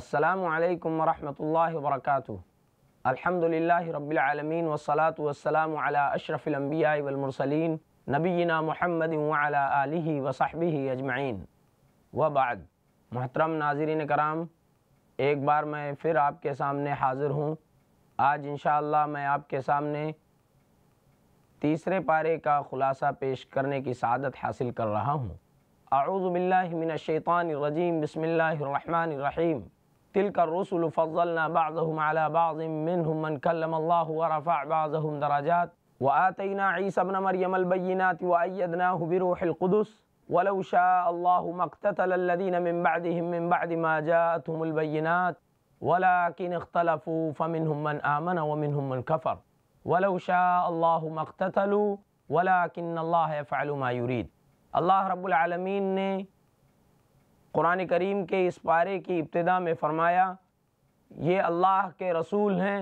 السلام علیکم ورحمۃ اللہ وبرکاتہ الحمد للہ رب العالمین والصلاة والسلام على اشرف الانبیاء والمرسلین نبینا محمد محمد آلہ وصحبہ اجمعین و بعد محترم ناظرین کرام ایک بار میں پھر آپ کے سامنے حاضر ہوں آج انشاءاللہ میں آپ کے سامنے تیسرے پارے کا خلاصہ پیش کرنے کی سعادت حاصل کر رہا ہوں اعوذ باللہ من الشیطان الرجیم بسم اللہ الرحمن الرحیم تلك الرسل فضلنا بعضهم على بعض منهم من كلم الله ورفع بعضهم درجات وآتينا عيسى ابن مريم البينات وأيدناه بروح القدس ولو شاء الله ما اقتتل الذين من بعدهم من بعد ما جاءتهم البينات ولكن اختلفوا فمنهم من آمن ومنهم من كفر ولو شاء الله ما اقتتلوا ولكن الله يفعل ما يريد الله رب العالمين قرآن کریم کے اس پارے کی ابتدا میں فرمایا یہ اللہ کے رسول ہیں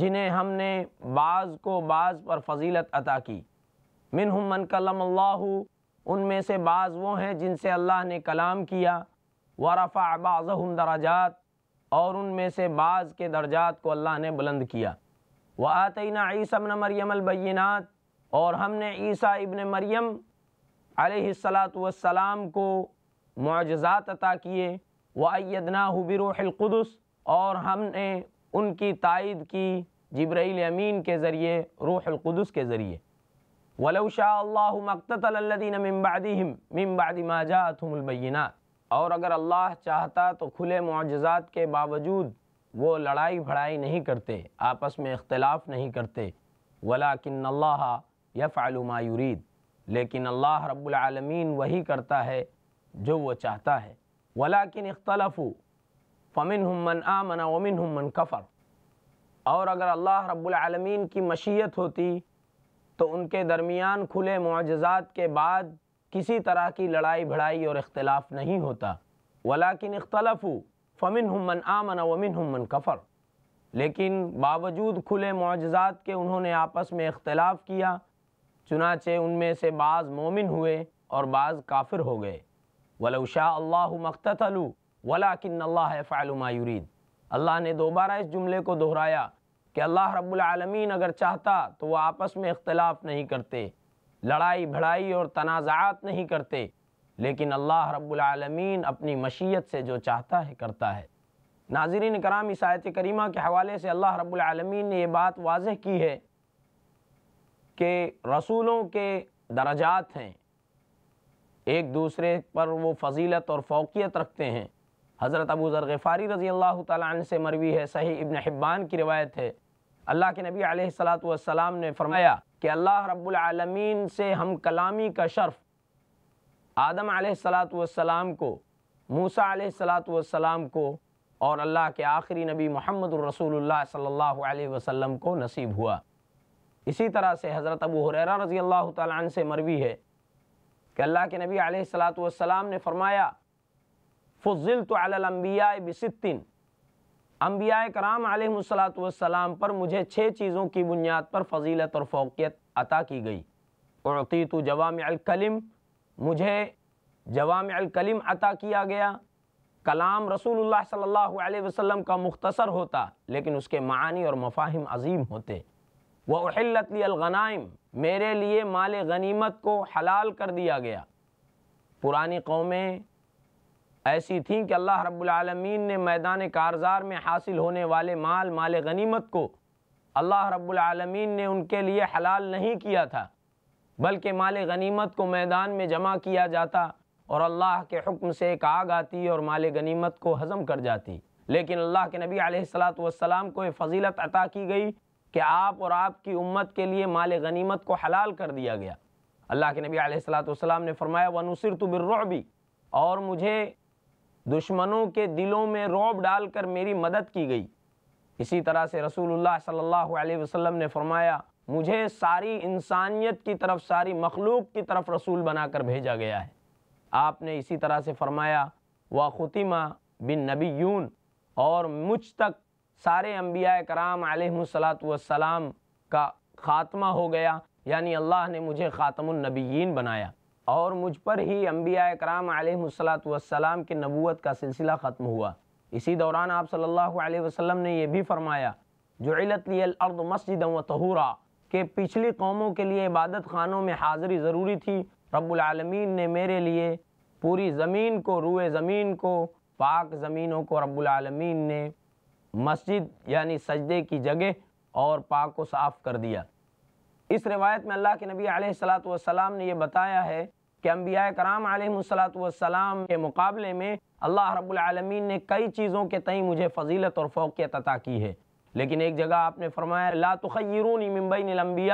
جنہیں ہم نے بعض کو بعض پر فضیلت عطا کی منہم من کلم اللہ ان میں سے بعض وہ ہیں جن سے اللہ نے کلام کیا ورفع بعضهم درجات دراجات اور ان میں سے بعض کے درجات کو اللہ نے بلند کیا عیسی ابن مریم البینات اور ہم نے عیسیٰ ابن مریم علیہ السلاۃ والسلام کو معجزات عطا کیے وعیدنا بروح القدس اور ہم نے ان کی تائید کی جبرائیل امین کے ذریعے روح القدس کے ذریعے ولو شاء مِن بَعْدِهِمْ مِن بَعْدِ ماجات ہوں الْبَيِّنَاتِ اور اگر اللہ چاہتا تو کھلے معجزات کے باوجود وہ لڑائی بھڑائی نہیں کرتے آپس میں اختلاف نہیں کرتے ولاکن اللہ یہ ما یرید لیکن اللہ رب العالمین وہی کرتا ہے جو وہ چاہتا ہے ولاكن اختلف فمن من آمن ومن من کفر اور اگر اللہ رب العالمین کی مشیت ہوتی تو ان کے درمیان کھلے معجزات کے بعد کسی طرح کی لڑائی بھڑائی اور اختلاف نہیں ہوتا ولیکن اختلف فمن من آمن ومن من کفر لیکن باوجود کھلے معجزات کے انہوں نے آپس میں اختلاف کیا چنانچہ ان میں سے بعض مومن ہوئے اور بعض کافر ہو گئے شاء اللہ مختلو ولاکن اللہ فعل ما مایورید اللہ نے دوبارہ اس جملے کو دہرایا کہ اللہ رب العالمین اگر چاہتا تو وہ آپس میں اختلاف نہیں کرتے لڑائی بھڑائی اور تنازعات نہیں کرتے لیکن اللہ رب العالمین اپنی مشیت سے جو چاہتا ہے کرتا ہے ناظرین کرام آیت کریمہ کے حوالے سے اللہ رب العالمین نے یہ بات واضح کی ہے کہ رسولوں کے درجات ہیں ایک دوسرے پر وہ فضیلت اور فوقیت رکھتے ہیں حضرت ابو ذر غفاری رضی اللہ تعالیٰ عنہ سے مروی ہے صحیح ابن حبان کی روایت ہے اللہ کے نبی علیہ السلام والسلام نے فرمایا کہ اللہ رب العالمین سے ہم کلامی کا شرف آدم علیہ السلام کو موسیٰ علیہ السلام والسلام کو اور اللہ کے آخری نبی محمد الرسول اللہ صلی اللہ علیہ وسلم کو نصیب ہوا اسی طرح سے حضرت ابو حریرہ رضی اللہ تعالیٰ عنہ سے مروی ہے کہ اللہ کے نبی علیہ السلاۃ والسلام نے فرمایا فضلت تو الانبیاء بستن انبیاء کرام علیہ السلاۃ السلام پر مجھے چھ چیزوں کی بنیاد پر فضیلت اور فوقیت عطا کی گئی اعطیت تو جوام الکلم مجھے جوام الکلم عطا کیا گیا کلام رسول اللہ صلی اللہ علیہ وسلم کا مختصر ہوتا لیکن اس کے معانی اور مفاہم عظیم ہوتے لی الغنائم میرے لیے مالِ غنیمت کو حلال کر دیا گیا پرانی قومیں ایسی تھیں کہ اللہ رب العالمین نے میدان کارزار میں حاصل ہونے والے مال مالِ غنیمت کو اللہ رب العالمین نے ان کے لیے حلال نہیں کیا تھا بلکہ مالِ غنیمت کو میدان میں جمع کیا جاتا اور اللہ کے حکم سے ایک آگ آتی اور مال غنیمت کو ہضم کر جاتی لیکن اللہ کے نبی علیہ السلاۃ والسلام کو فضیلت عطا کی گئی کہ آپ اور آپ کی امت کے لیے مال غنیمت کو حلال کر دیا گیا اللہ کے نبی علیہ صلاۃ والسلام نے فرمایا وہ نصرۃب اور مجھے دشمنوں کے دلوں میں روب ڈال کر میری مدد کی گئی اسی طرح سے رسول اللہ صلی اللہ علیہ وسلم نے فرمایا مجھے ساری انسانیت کی طرف ساری مخلوق کی طرف رسول بنا کر بھیجا گیا ہے آپ نے اسی طرح سے فرمایا وا خطمہ بن نبی اور مجھ تک سارے انبیاء کرام علیہ السلام کا خاتمہ ہو گیا یعنی اللہ نے مجھے خاتم النبیین بنایا اور مجھ پر ہی انبیاء کرام علیہ السلام والسلام کے نبوت کا سلسلہ ختم ہوا اسی دوران آپ صلی اللہ علیہ وسلم نے یہ بھی فرمایا جعلت الارض مسجدا و طہورا کہ پچھلی قوموں کے لیے عبادت خانوں میں حاضری ضروری تھی رب العالمین نے میرے لیے پوری زمین کو روئے زمین کو پاک زمینوں کو رب العالمین نے مسجد یعنی سجدے کی جگہ اور پاک کو صاف کر دیا اس روایت میں اللہ کے نبی علیہ السلاۃ والسلام نے یہ بتایا ہے کہ انبیاء کرام علیہ السلاۃ والسلام کے مقابلے میں اللہ رب العالمین نے کئی چیزوں کے تئیں مجھے فضیلت اور فوقیت عطا کی ہے لیکن ایک جگہ آپ نے فرمایا لا بین ممبئی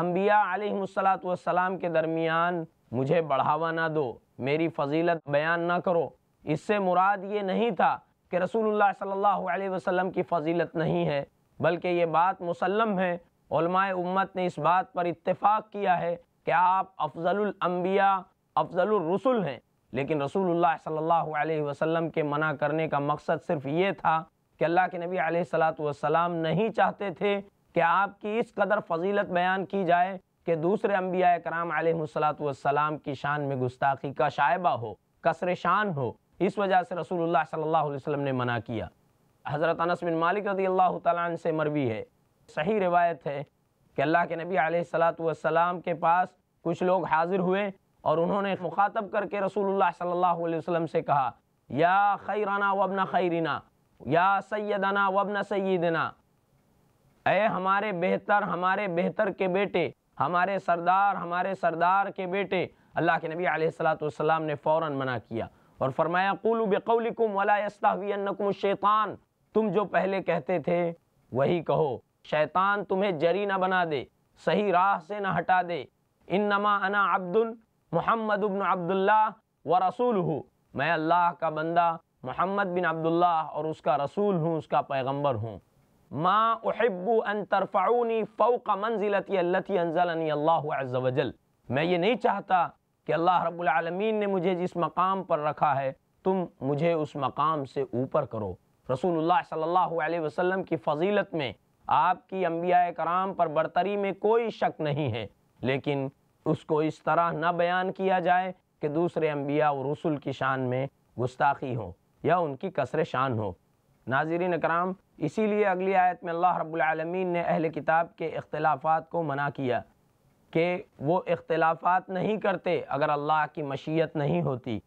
انبیاء علیہ السلاۃ والسلام کے درمیان مجھے بڑھاوا نہ دو میری فضیلت بیان نہ کرو اس سے مراد یہ نہیں تھا کہ رسول اللہ صلی اللہ علیہ وسلم کی فضیلت نہیں ہے بلکہ یہ بات مسلم ہے علماء امت نے اس بات پر اتفاق کیا ہے کہ آپ افضل الانبیاء افضل الرسل ہیں لیکن رسول اللہ صلی اللہ علیہ وسلم کے منع کرنے کا مقصد صرف یہ تھا کہ اللہ کے نبی علیہ السلام نہیں چاہتے تھے کہ آپ کی اس قدر فضیلت بیان کی جائے کہ دوسرے انبیاء کرام علیہ السلام کی شان میں گستاخی کا شائبہ ہو کسر شان ہو اس وجہ سے رسول اللہ صلی اللہ علیہ وسلم نے منع کیا حضرت انس بن مالک رضی اللہ تعالیٰ عنہ سے مروی ہے صحیح روایت ہے کہ اللہ کے نبی علیہ السلاۃ والسلام کے پاس کچھ لوگ حاضر ہوئے اور انہوں نے مخاطب کر کے رسول اللہ صلی اللہ علیہ وسلم سے کہا یا خیرنا وابن وب یا سیدنا وابن سیدنا اے ہمارے بہتر ہمارے بہتر کے بیٹے ہمارے سردار ہمارے سردار کے بیٹے اللہ کے نبی علیہ السلام والسلام نے فوراً منع کیا اور فرمایا قولو بقولکم ولا یستہوینکم الشیطان تم جو پہلے کہتے تھے وہی کہو شیطان تمہیں جری نہ بنا دے صحیح راہ سے نہ ہٹا دے انما انا عبد محمد ابن عبداللہ و رسول ہوں میں اللہ کا بندہ محمد بن عبداللہ اور اس کا رسول ہوں اس کا پیغمبر ہوں ما احب ان ترفعونی فوق منزلتی اللہ انزلنی عز و جل میں یہ نہیں چاہتا کہ اللہ رب العالمین نے مجھے جس مقام پر رکھا ہے تم مجھے اس مقام سے اوپر کرو رسول اللہ صلی اللہ علیہ وسلم کی فضیلت میں آپ کی انبیاء کرام پر برتری میں کوئی شک نہیں ہے لیکن اس کو اس طرح نہ بیان کیا جائے کہ دوسرے انبیاء و رسول کی شان میں گستاخی ہوں یا ان کی کثر شان ہو ناظرین اکرام اسی لیے اگلی آیت میں اللہ رب العالمین نے اہل کتاب کے اختلافات کو منع کیا کہ وہ اختلافات نہیں کرتے اگر اللہ کی مشیت نہیں ہوتی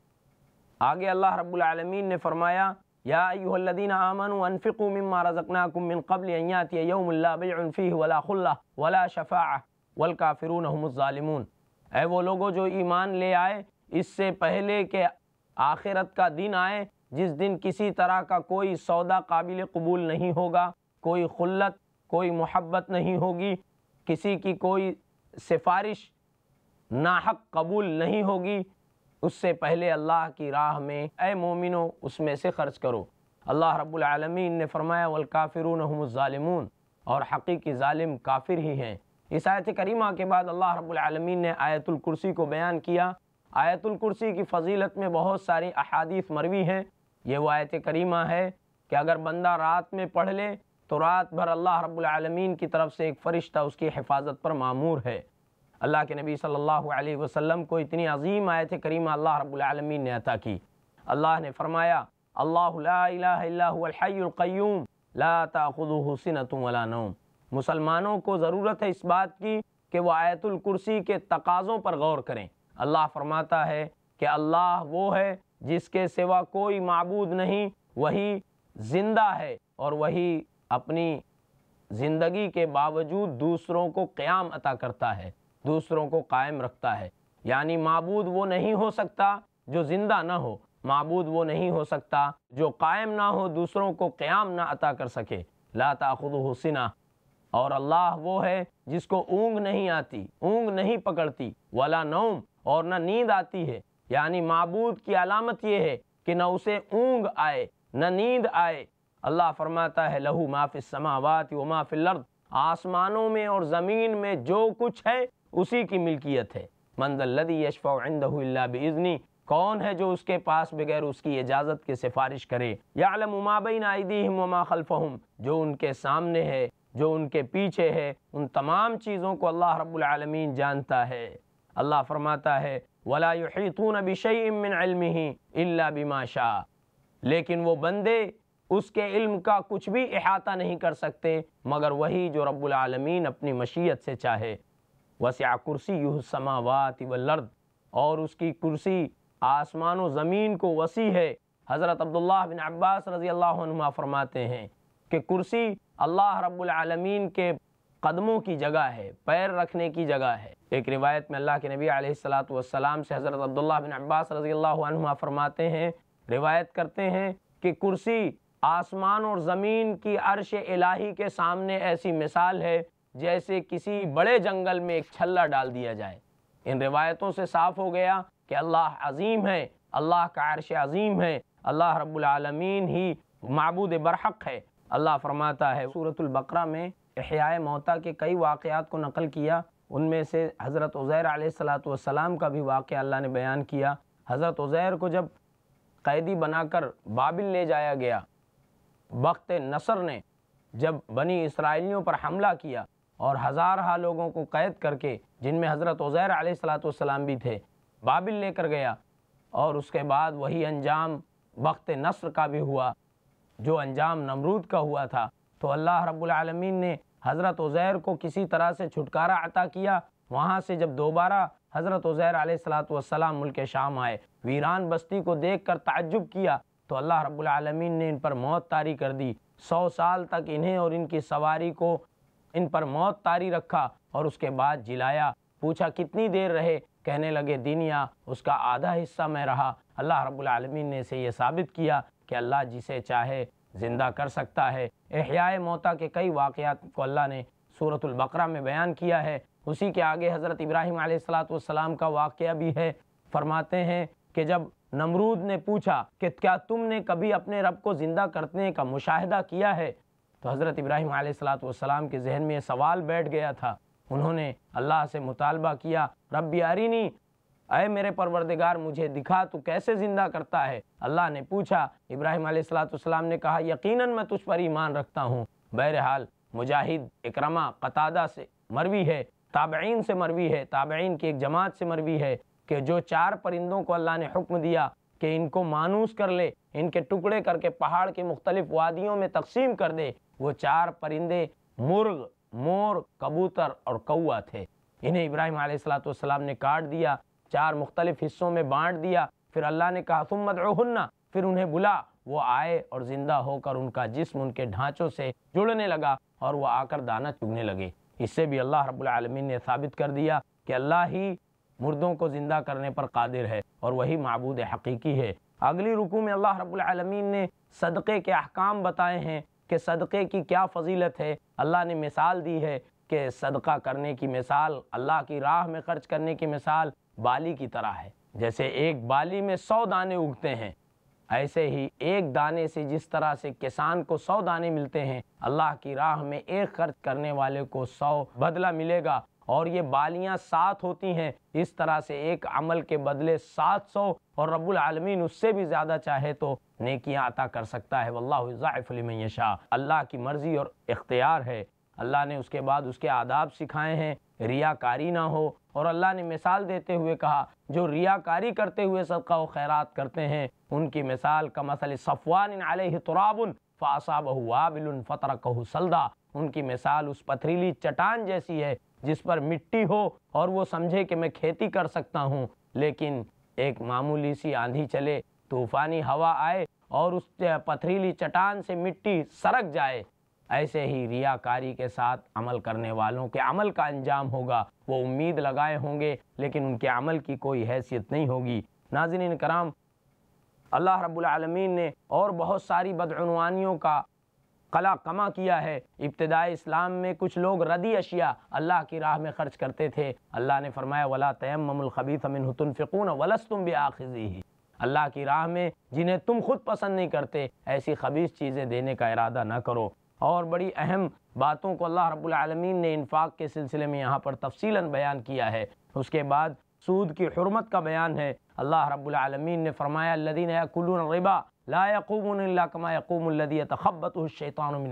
آگے اللہ رب العالمین نے فرمایا یا الذین آمنوا انفقوا مما رزقناکم من قبل ان یاتی یوم لا بیع فیه ولا خلہ ولا شفاعہ والکافرون هم الظالمون اے وہ لوگوں جو ایمان لے آئے اس سے پہلے کہ آخرت کا دن آئے جس دن کسی طرح کا کوئی سودا قابل قبول نہیں ہوگا کوئی خلت کوئی محبت نہیں ہوگی کسی کی کوئی سفارش ناحق قبول نہیں ہوگی اس سے پہلے اللہ کی راہ میں اے مومنو اس میں سے خرچ کرو اللہ رب العالمین نے فرمایا والکافرون هم الظالمون اور حقیقی ظالم کافر ہی ہیں اس آیت کریمہ کے بعد اللہ رب العالمین نے آیت الکرسی کو بیان کیا آیت الکرسی کی فضیلت میں بہت ساری احادیث مروی ہیں یہ وہ آیت کریمہ ہے کہ اگر بندہ رات میں پڑھ لے تو رات بھر اللہ رب العالمین کی طرف سے ایک فرشتہ اس کی حفاظت پر معمور ہے اللہ کے نبی صلی اللہ علیہ وسلم کو اتنی عظیم آیت کریمہ اللہ رب العالمین نے عطا کی اللہ نے فرمایا اللہ لا لا الہ الا الحی القیوم اللّہ اللّہ ولا نوم مسلمانوں کو ضرورت ہے اس بات کی کہ وہ آیت الکرسی کے تقاضوں پر غور کریں اللہ فرماتا ہے کہ اللہ وہ ہے جس کے سوا کوئی معبود نہیں وہی زندہ ہے اور وہی اپنی زندگی کے باوجود دوسروں کو قیام عطا کرتا ہے دوسروں کو قائم رکھتا ہے یعنی معبود وہ نہیں ہو سکتا جو زندہ نہ ہو معبود وہ نہیں ہو سکتا جو قائم نہ ہو دوسروں کو قیام نہ عطا کر سکے لا لاتا حسنہ اور اللہ وہ ہے جس کو اونگ نہیں آتی اونگ نہیں پکڑتی ولا نوم اور نہ نیند آتی ہے یعنی معبود کی علامت یہ ہے کہ نہ اسے اونگ آئے نہ نیند آئے اللہ فرماتا ہے لہو ما فی السماوات و ما فی الارض آسمانوں میں اور زمین میں جو کچھ ہے اسی کی ملکیت ہے منز الذی یشفع عنده الا باذنی کون ہے جو اس کے پاس بغیر اس کی اجازت کے سفارش کرے یعلم ما بین ایدیہم وما خلفہم جو ان کے سامنے ہے جو ان کے پیچھے ہے ان تمام چیزوں کو اللہ رب العالمین جانتا ہے اللہ فرماتا ہے وَلَا يُحِيطُونَ بِشَيْءٍ مِّنْ عِلْمِهِ إِلَّا بِمَا شَاءَ لیکن وہ بندے اس کے علم کا کچھ بھی احاطہ نہیں کر سکتے مگر وہی جو رب العالمین اپنی مشیت سے چاہے وسع کرسی و لرد اور اس کی کرسی آسمان و زمین کو وسیع ہے حضرت عبداللہ بن عباس رضی اللہ عنہ فرماتے ہیں کہ کرسی اللہ رب العالمین کے قدموں کی جگہ ہے پیر رکھنے کی جگہ ہے ایک روایت میں اللہ کے نبی علیہ السلام سے حضرت عبداللہ بن عباس رضی اللہ عنہ فرماتے ہیں روایت کرتے ہیں کہ کرسی آسمان اور زمین کی عرش الہی کے سامنے ایسی مثال ہے جیسے کسی بڑے جنگل میں ایک چھلا ڈال دیا جائے ان روایتوں سے صاف ہو گیا کہ اللہ عظیم ہے اللہ کا عرش عظیم ہے اللہ رب العالمین ہی معبود برحق ہے اللہ فرماتا ہے سورة البقرہ میں احیاء موتا کے کئی واقعات کو نقل کیا ان میں سے حضرت عزیر علیہ السلام والسلام کا بھی واقعہ اللہ نے بیان کیا حضرت عزیر کو جب قیدی بنا کر بابل لے جایا گیا وقت نصر نے جب بنی اسرائیلیوں پر حملہ کیا اور ہزارہ لوگوں کو قید کر کے جن میں حضرت عزیر علیہ السلام بھی تھے بابل لے کر گیا اور اس کے بعد وہی انجام وقت نصر کا بھی ہوا جو انجام نمرود کا ہوا تھا تو اللہ رب العالمین نے حضرت عزیر کو کسی طرح سے چھٹکارا عطا کیا وہاں سے جب دوبارہ حضرت عزیر علیہ السلام ملک شام آئے ویران بستی کو دیکھ کر تعجب کیا تو اللہ رب العالمین نے ان پر موت طاری کر دی سو سال تک انہیں اور ان کی سواری کو ان پر موت طاری رکھا اور اس کے بعد جلایا پوچھا کتنی دیر رہے کہنے لگے دینیا اس کا آدھا حصہ میں رہا اللہ رب العالمین نے اسے یہ ثابت کیا کہ اللہ جسے چاہے زندہ کر سکتا ہے احیاء موتا کے کئی واقعات کو اللہ نے سورة البقرہ میں بیان کیا ہے اسی کے آگے حضرت ابراہیم علیہ السلام کا واقعہ بھی ہے فرماتے ہیں کہ جب نمرود نے پوچھا کہ کیا تم نے کبھی اپنے رب کو زندہ کرنے کا مشاہدہ کیا ہے تو حضرت ابراہیم علیہ السلام والسلام کے ذہن میں سوال بیٹھ گیا تھا انہوں نے اللہ سے مطالبہ کیا رب یارینی اے میرے پروردگار مجھے دکھا تو کیسے زندہ کرتا ہے اللہ نے پوچھا ابراہیم علیہ السلاۃ والسلام نے کہا یقیناً میں تجھ پر ایمان رکھتا ہوں بہرحال مجاہد اکرما قطادہ سے مروی ہے تابعین سے مروی ہے تابعین کی ایک جماعت سے مروی ہے کہ جو چار پرندوں کو اللہ نے حکم دیا کہ ان کو مانوس کر لے ان کے ٹکڑے کر کر کے پہاڑ مختلف وادیوں میں تقسیم دے وہ چار پرندے مور کبوتر اور کوا تھے انہیں ابراہیم علیہ السلام نے دیا چار مختلف حصوں میں بانٹ دیا پھر اللہ نے کہا مدعوہن پھر انہیں بلا وہ آئے اور زندہ ہو کر ان کا جسم ان کے ڈھانچوں سے جڑنے لگا اور وہ آ کر دانہ چگنے لگے اس سے بھی اللہ رب العالمین نے ثابت کر دیا کہ اللہ ہی مردوں کو زندہ کرنے پر قادر ہے اور وہی معبود حقیقی ہے اگلی رکو میں اللہ رب العالمین نے صدقے کے احکام بتائے ہیں کہ صدقے کی کیا فضیلت ہے اللہ نے مثال دی ہے کہ صدقہ کرنے کی مثال اللہ کی راہ میں خرچ کرنے کی مثال بالی کی طرح ہے جیسے ایک بالی میں سو دانے اگتے ہیں ایسے ہی ایک دانے سے جس طرح سے کسان کو سو دانے ملتے ہیں اللہ کی راہ میں ایک خرچ کرنے والے کو سو بدلہ ملے گا اور یہ بالیاں سات ہوتی ہیں اس طرح سے ایک عمل کے بدلے سات سو اور رب العالمین اس سے بھی زیادہ چاہے تو نیکیاں عطا کر سکتا ہے واللہ ضعف لمن یشا اللہ کی مرضی اور اختیار ہے اللہ نے اس کے بعد اس کے آداب سکھائے ہیں ریاکاری نہ ہو اور اللہ نے مثال دیتے ہوئے کہا جو ریاکاری کرتے ہوئے صدقہ و خیرات کرتے ہیں ان کی مثال کا مثل صفوان علیہ تراب فاصابہ وابل فترکہ سلدا ان کی مثال اس پتھریلی چٹان جیسی ہے جس پر مٹی ہو اور وہ سمجھے کہ میں کھیتی کر سکتا ہوں لیکن ایک معمولی سی آندھی چلے طوفانی ہوا آئے اور اس پتھریلی چٹان سے مٹی سرک جائے ایسے ہی ریاکاری کے ساتھ عمل کرنے والوں کے عمل کا انجام ہوگا وہ امید لگائے ہوں گے لیکن ان کے عمل کی کوئی حیثیت نہیں ہوگی ناظرین کرام اللہ رب العالمین نے اور بہت ساری بدعنوانیوں کا قلا کما کیا ہے ابتداء اسلام میں کچھ لوگ ردی اشیاء اللہ کی راہ میں خرچ کرتے تھے اللہ نے فرمایا ولا تَيَمَّمُ الْخَبِيثَ مِنْهُ تُنْفِقُونَ وَلَسْتُمْ بِآخِذِهِ اللہ کی راہ میں جنہیں تم خود پسند نہیں کرتے ایسی خبیص چیزیں دینے کا ارادہ نہ کرو اور بڑی اہم باتوں کو اللہ رب العالمین نے انفاق کے سلسلے میں یہاں پر تفصیلاً بیان کیا ہے اس کے بعد سود کی حرمت کا بیان ہے اللہ رب العالمین نے فرمایا الَّذِينَ کل ربا لا من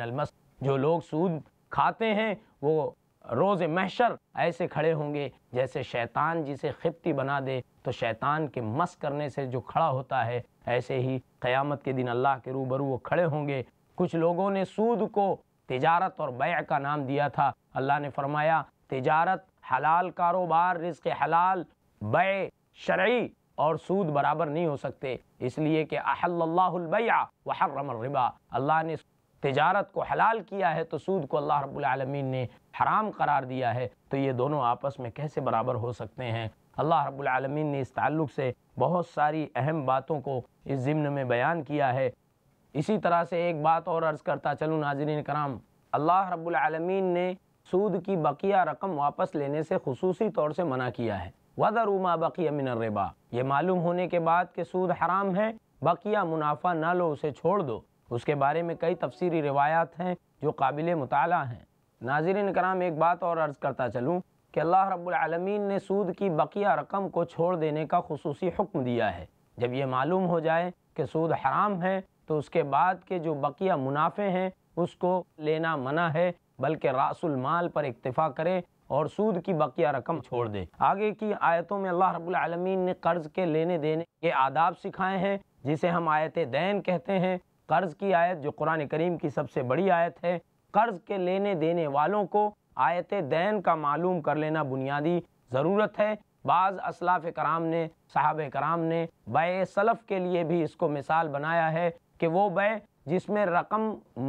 المس جو لوگ سود کھاتے ہیں وہ روز محشر ایسے کھڑے ہوں گے جیسے شیطان جسے کپتی بنا دے تو شیطان کے مس کرنے سے جو کھڑا ہوتا ہے ایسے ہی قیامت کے دن اللہ کے روبرو وہ کھڑے ہوں گے کچھ لوگوں نے سود کو تجارت اور بیع کا نام دیا تھا اللہ نے فرمایا تجارت حلال کاروبار رزق حلال بیع شرعی اور سود برابر نہیں ہو سکتے اس لیے کہ احل اللہ البیع وحرم الربا اللہ نے تجارت کو حلال کیا ہے تو سود کو اللہ رب العالمین نے حرام قرار دیا ہے تو یہ دونوں آپس میں کیسے برابر ہو سکتے ہیں اللہ رب العالمین نے اس تعلق سے بہت ساری اہم باتوں کو اس ضمن میں بیان کیا ہے اسی طرح سے ایک بات اور عرض کرتا چلوں ناظرین کرام اللہ رب العالمین نے سود کی بقیہ رقم واپس لینے سے خصوصی طور سے منع کیا ہے بَقِيَ مِنَ الرِّبَا یہ معلوم ہونے کے بعد کہ سود حرام ہے بقیہ منافع نہ لو اسے چھوڑ دو اس کے بارے میں کئی تفسیری روایات ہیں جو قابل مطالعہ ہیں ناظرین کرام ایک بات اور عرض کرتا چلوں کہ اللہ رب العالمین نے سود کی بقیہ رقم کو چھوڑ دینے کا خصوصی حکم دیا ہے جب یہ معلوم ہو جائے کہ سود حرام ہے تو اس کے بعد کے جو بقیہ منافع ہیں اس کو لینا منع ہے بلکہ راس المال پر اکتفا کرے اور سود کی کی بقیہ رقم چھوڑ دے آگے آیتوں میں اللہ رب العالمین نے قرض کے کے لینے دینے آداب سکھائے ہیں جسے ہم آیت دین کہتے ہیں قرض کی آیت جو قرآن کریم کی سب سے بڑی آیت ہے قرض کے لینے دینے والوں کو آیت دین کا معلوم کر لینا بنیادی ضرورت ہے بعض اسلاف کرام نے صحابہ کرام نے بے سلف کے لیے بھی اس کو مثال بنایا ہے کہ وہ بے جس میں رقم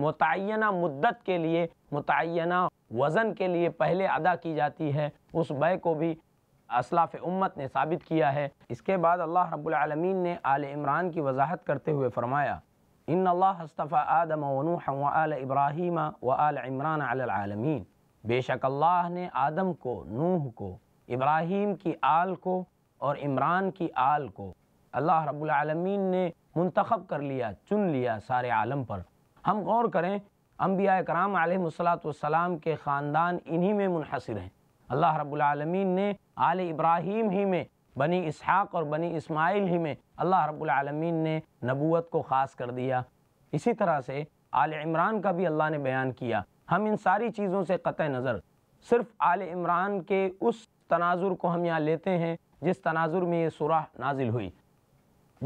متعینہ مدت کے لیے متعینہ وزن کے لیے پہلے ادا کی جاتی ہے اس بے کو بھی اسلاف امت نے ثابت کیا ہے اس کے بعد اللہ رب العالمین نے آل عمران کی وضاحت کرتے ہوئے فرمایا ان اللہ حصفیٰ آدم و نوح و آل ابراہیم و آل عمران علی العالمین بے شک اللہ نے آدم کو نوح کو ابراہیم کی آل کو اور عمران کی آل کو اللہ رب العالمین نے منتخب کر لیا چن لیا سارے عالم پر ہم غور کریں انبیاء کرام علیہ السلام کے خاندان انہی میں منحصر ہیں اللہ رب العالمین نے آل ابراہیم ہی میں بنی اسحاق اور بنی اسماعیل ہی میں اللہ رب العالمین نے نبوت کو خاص کر دیا اسی طرح سے آل عمران کا بھی اللہ نے بیان کیا ہم ان ساری چیزوں سے قطع نظر صرف آل عمران کے اس تناظر کو ہم یہاں لیتے ہیں جس تناظر میں یہ سورہ نازل ہوئی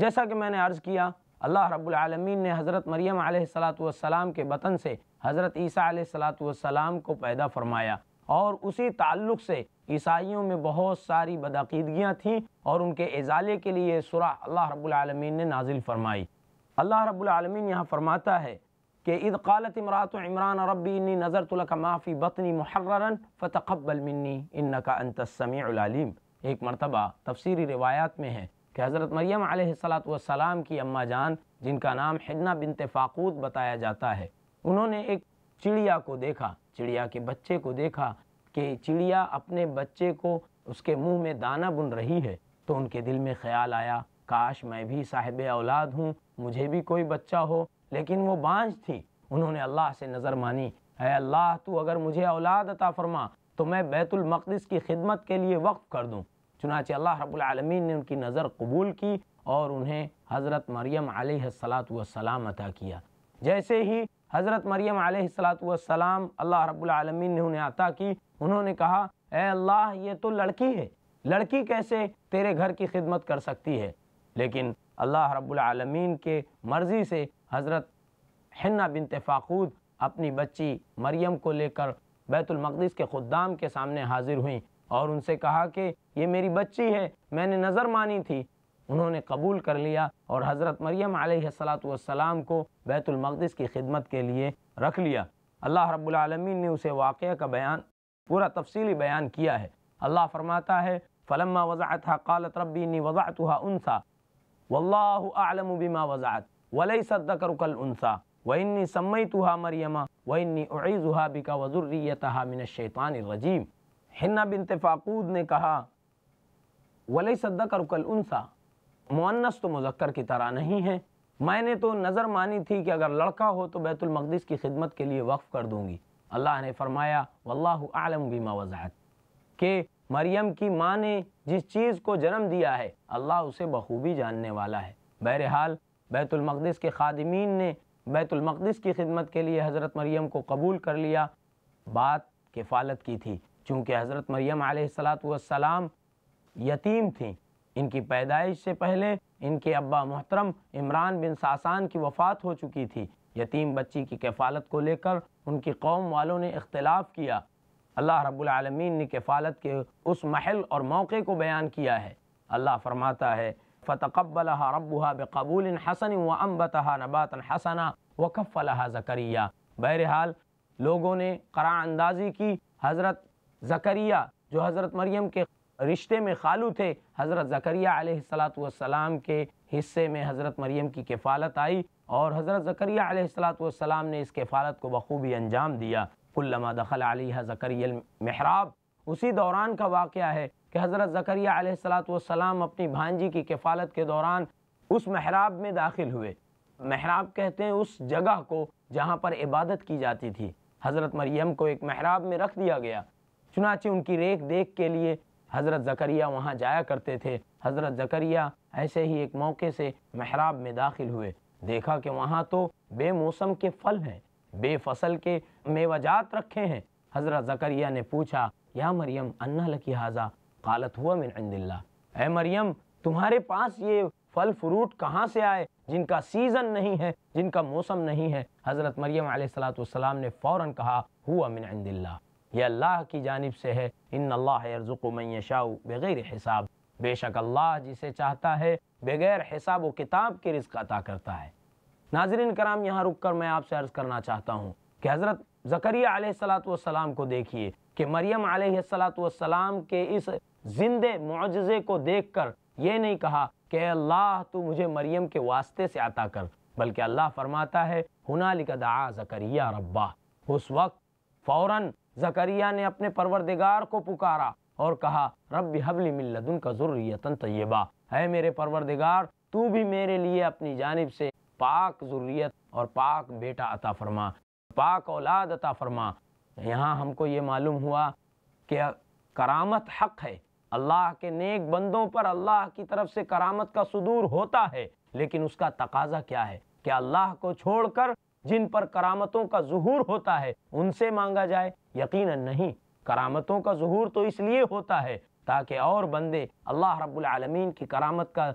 جیسا کہ میں نے عرض کیا اللہ رب العالمین نے حضرت مریم علیہ السلام والسلام کے بطن سے حضرت عیسیٰ علیہ السلام والسلام کو پیدا فرمایا اور اسی تعلق سے عیسائیوں میں بہت ساری بدعقیدگیاں تھیں اور ان کے ازالے کے لیے سرح اللہ رب العالمین نے نازل فرمائی اللہ رب العالمین یہاں فرماتا ہے کہ اذ قالت عمران ربی انی نظرت نظر ما فی بطنی انکا انت السمیع العلیم ایک مرتبہ تفسیری روایات میں ہے کہ حضرت مریم علیہ السلام کی اماں جان جن کا نام بنت فاقود بتایا جاتا ہے انہوں نے ایک چڑیا کو دیکھا چڑیا کے بچے کو دیکھا کہ چڑیا اپنے بچے کو اس کے منہ میں دانہ بن رہی ہے تو ان کے دل میں خیال آیا کاش میں بھی صاحب اولاد ہوں مجھے بھی کوئی بچہ ہو لیکن وہ بانج تھی انہوں نے اللہ سے نظر مانی اے اللہ تو اگر مجھے اولاد عطا فرما تو میں بیت المقدس کی خدمت کے لیے وقف کر دوں چنانچہ اللہ رب العالمین نے ان کی نظر قبول کی اور انہیں حضرت مریم علیہ السلام والسلام عطا کیا جیسے ہی حضرت مریم علیہ السلام والسلام اللہ رب العالمین نے انہیں عطا کی انہوں نے کہا اے اللہ یہ تو لڑکی ہے لڑکی کیسے تیرے گھر کی خدمت کر سکتی ہے لیکن اللہ رب العالمین کے مرضی سے حضرت حنہ بنت فاقود اپنی بچی مریم کو لے کر بیت المقدس کے خدام کے سامنے حاضر ہوئیں اور ان سے کہا کہ یہ میری بچی ہے میں نے نظر مانی تھی انہوں نے قبول کر لیا اور حضرت مریم علیہ السلام والسلام کو بیت المقدس کی خدمت کے لیے رکھ لیا اللہ رب العالمین نے اسے واقعہ کا بیان پورا تفصیلی بیان کیا ہے اللہ فرماتا ہے فلما وضعتها قالت ربی وضاۃۃ انسا و اللہ عالم و بیما وضاۃ ولََ وَإِنِّي سَمَّيْتُهَا مَرْيَمَا وَإِنِّي أُعِيذُهَا بِكَ ہا مِنَ الشَّيْطَانِ الرَّجِيمِ من بنت فاقود نے کہا ولی صدق رکل کل انسا مونس تو مذکر کی طرح نہیں ہے میں نے تو نظر مانی تھی کہ اگر لڑکا ہو تو بیت المقدس کی خدمت کے لیے وقف کر دوں گی اللہ نے فرمایا واللہ اعلم عالم بی کہ مریم کی ماں نے جس چیز کو جنم دیا ہے اللہ اسے بخوبی جاننے والا ہے بہرحال بیت المقدس کے خادمین نے بیت المقدس کی خدمت کے لیے حضرت مریم کو قبول کر لیا بات کفالت کی تھی چونکہ حضرت مریم علیہ السلام والسلام یتیم تھیں ان کی پیدائش سے پہلے ان کے ابا محترم عمران بن ساسان کی وفات ہو چکی تھی یتیم بچی کی کفالت کو لے کر ان کی قوم والوں نے اختلاف کیا اللہ رب العالمین نے کفالت کے اس محل اور موقع کو بیان کیا ہے اللہ فرماتا ہے فَتَقَبَّلَهَا رَبُّهَا بِقَبُولٍ حَسَنٍ حسن نَبَاتًا حَسَنًا وَكَفَّلَهَا حسنا بہرحال لوگوں نے قرآن اندازی کی حضرت زکریہ جو حضرت مریم کے رشتے میں خالو تھے حضرت زکریہ علیہ السلام والسلام کے حصے میں حضرت مریم کی کفالت آئی اور حضرت زکریہ علیہ السلام والسلام نے اس کفالت کو بخوبی انجام دیا کلما دخل علیہ زکریہ المحراب اسی دوران کا واقعہ ہے کہ حضرت زکریہ علیہ السلام اپنی بھانجی کی کفالت کے دوران اس محراب میں داخل ہوئے محراب کہتے ہیں اس جگہ کو جہاں پر عبادت کی جاتی تھی حضرت مریم کو ایک محراب میں رکھ دیا گیا چنانچہ ان کی ریکھ دیکھ کے لیے حضرت زکریہ وہاں جایا کرتے تھے حضرت زکریہ ایسے ہی ایک موقع سے محراب میں داخل ہوئے دیکھا کہ وہاں تو بے موسم کے پھل ہیں بے فصل کے میوجات رکھے ہیں حضرت زکریہ نے پوچھا یا مریم انہ لکی حاضہ قالت ہوا من عند اللہ اے مریم تمہارے پاس یہ پھل فروٹ کہاں سے آئے جن کا سیزن نہیں ہے جن کا موسم نہیں ہے حضرت مریم علیہ السلام نے فوراً کہا ہوا من عند اللہ یہ اللہ کی جانب سے ہے ان اللہ ارزق من یشاو بغیر حساب بے شک اللہ جسے چاہتا ہے بغیر حساب و کتاب کی رزق عطا کرتا ہے ناظرین کرام یہاں رک کر میں آپ سے عرض کرنا چاہتا ہوں کہ حضرت زکریہ علیہ السلام کو دیکھئے کہ مریم علیہ السلام کے اس زندے معجزے کو دیکھ کر یہ نہیں کہا کہ اے اللہ تو مجھے مریم کے واسطے سے عطا کر بلکہ اللہ فرماتا ہے ہنالک دعا زکریہ ربہ اس وقت فوراً زکریہ نے اپنے پروردگار کو پکارا اور کہا رب من لدن کا ضروری طیبہ میرے پروردگار تو بھی میرے لیے اپنی جانب سے پاک ذریعت اور پاک بیٹا عطا فرما پاک اولاد عطا فرما یہاں ہم کو یہ معلوم ہوا کہ کرامت حق ہے اللہ کے نیک بندوں پر اللہ کی طرف سے کرامت کا صدور ہوتا ہے لیکن اس کا تقاضا کیا ہے کہ اللہ کو چھوڑ کر جن پر کرامتوں کا ظہور ہوتا ہے ان سے مانگا جائے یقیناً نہیں کرامتوں کا ظہور تو اس لیے ہوتا ہے تاکہ اور بندے اللہ رب العالمین کی کرامت کا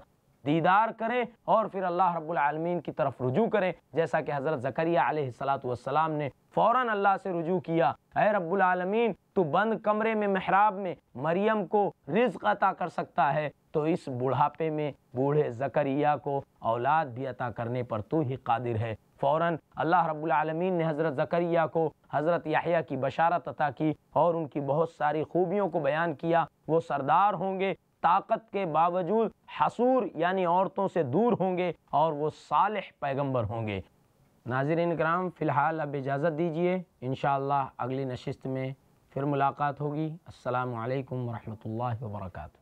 دیدار کریں اور پھر اللہ رب العالمین کی طرف رجوع کریں جیسا کہ حضرت زکریہ علیہ السلام نے فوراً اللہ سے رجوع کیا اے رب العالمین تو بند کمرے میں محراب میں مریم کو رزق عطا کر سکتا ہے تو اس بڑھاپے میں بوڑھے زکریہ کو اولاد بھی عطا کرنے پر تو ہی قادر ہے فوراً اللہ رب العالمین نے حضرت زکریہ کو حضرت یحییٰ کی بشارت عطا کی اور ان کی بہت ساری خوبیوں کو بیان کیا وہ سردار ہوں گے طاقت کے باوجود حصور یعنی عورتوں سے دور ہوں گے اور وہ صالح پیغمبر ہوں گے ناظرین کرام فی الحال اب اجازت دیجیے انشاءاللہ اگلی نشست میں پھر ملاقات ہوگی السلام علیکم ورحمۃ اللہ وبرکاتہ